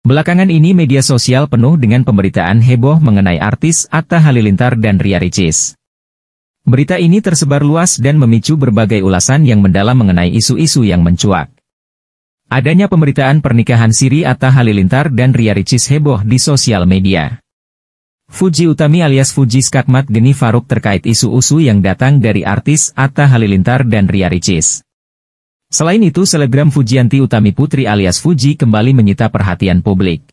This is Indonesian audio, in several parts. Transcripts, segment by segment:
Belakangan ini media sosial penuh dengan pemberitaan heboh mengenai artis Atta Halilintar dan Ria Ricis. Berita ini tersebar luas dan memicu berbagai ulasan yang mendalam mengenai isu-isu yang mencuat. Adanya pemberitaan pernikahan siri Atta Halilintar dan Ria Ricis heboh di sosial media. Fuji Utami alias Fuji Skakmat Geni Faruk terkait isu-isu yang datang dari artis Atta Halilintar dan Ria Ricis. Selain itu selebgram Fujianti Utami Putri alias Fuji kembali menyita perhatian publik.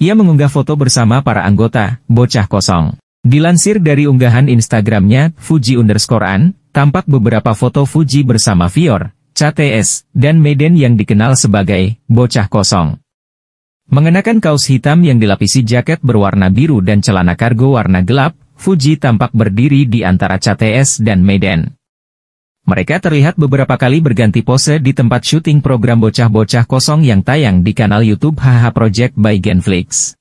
Ia mengunggah foto bersama para anggota, bocah kosong. Dilansir dari unggahan Instagramnya, Fuji underscore an, tampak beberapa foto Fuji bersama Fior, CTS, dan Meden yang dikenal sebagai bocah kosong. Mengenakan kaos hitam yang dilapisi jaket berwarna biru dan celana kargo warna gelap, Fuji tampak berdiri di antara CTS dan Meden. Mereka terlihat beberapa kali berganti pose di tempat syuting program Bocah-Bocah Kosong yang tayang di kanal YouTube HH Project by Genflix.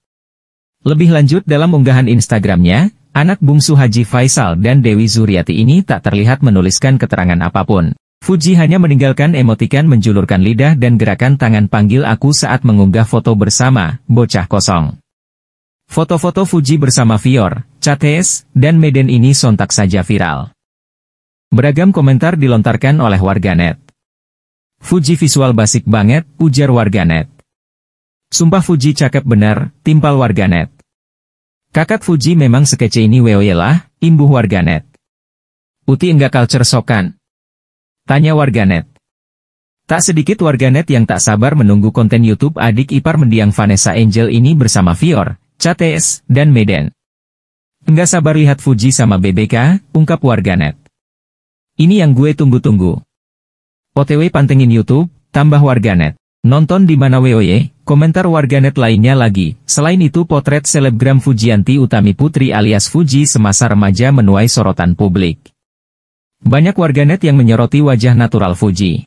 Lebih lanjut dalam unggahan Instagramnya, anak bungsu Haji Faisal dan Dewi Zuriati ini tak terlihat menuliskan keterangan apapun. Fuji hanya meninggalkan emotikan menjulurkan lidah dan gerakan tangan panggil aku saat mengunggah foto bersama, bocah kosong. Foto-foto Fuji bersama Fior, Cates, dan Meden ini sontak saja viral. Beragam komentar dilontarkan oleh warganet. Fuji visual basic banget, ujar warganet. Sumpah Fuji cakep benar, timpal warganet. Kakak Fuji memang sekece ini weoye lah, imbuh warganet. Uti enggak culture sokan. Tanya warganet. Tak sedikit warganet yang tak sabar menunggu konten YouTube adik ipar mendiang Vanessa Angel ini bersama Fior, Cates, dan Meden. Enggak sabar lihat Fuji sama BBK, ungkap warganet. Ini yang gue tunggu-tunggu. OTW pantengin YouTube, tambah warganet. Nonton di mana WOY, komentar warganet lainnya lagi. Selain itu potret selebgram Fujianti Utami Putri alias Fuji semasa remaja menuai sorotan publik. Banyak warganet yang menyoroti wajah natural Fuji.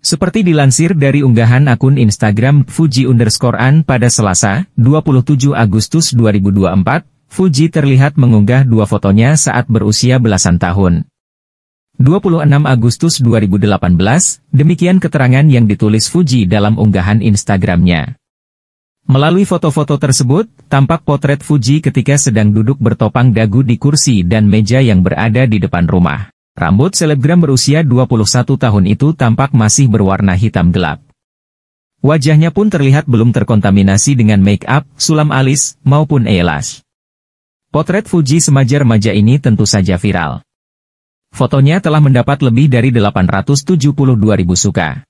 Seperti dilansir dari unggahan akun Instagram Fuji underscore an pada Selasa, 27 Agustus 2024, Fuji terlihat mengunggah dua fotonya saat berusia belasan tahun. 26 Agustus 2018, demikian keterangan yang ditulis Fuji dalam unggahan Instagramnya. Melalui foto-foto tersebut, tampak potret Fuji ketika sedang duduk bertopang dagu di kursi dan meja yang berada di depan rumah. Rambut selebgram berusia 21 tahun itu tampak masih berwarna hitam gelap. Wajahnya pun terlihat belum terkontaminasi dengan make up, sulam alis, maupun eyelash. Potret Fuji semajar remaja ini tentu saja viral. Fotonya telah mendapat lebih dari 872 ribu suka.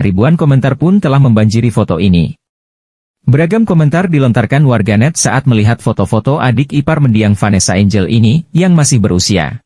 Ribuan komentar pun telah membanjiri foto ini. Beragam komentar dilontarkan warganet saat melihat foto-foto adik ipar mendiang Vanessa Angel ini, yang masih berusia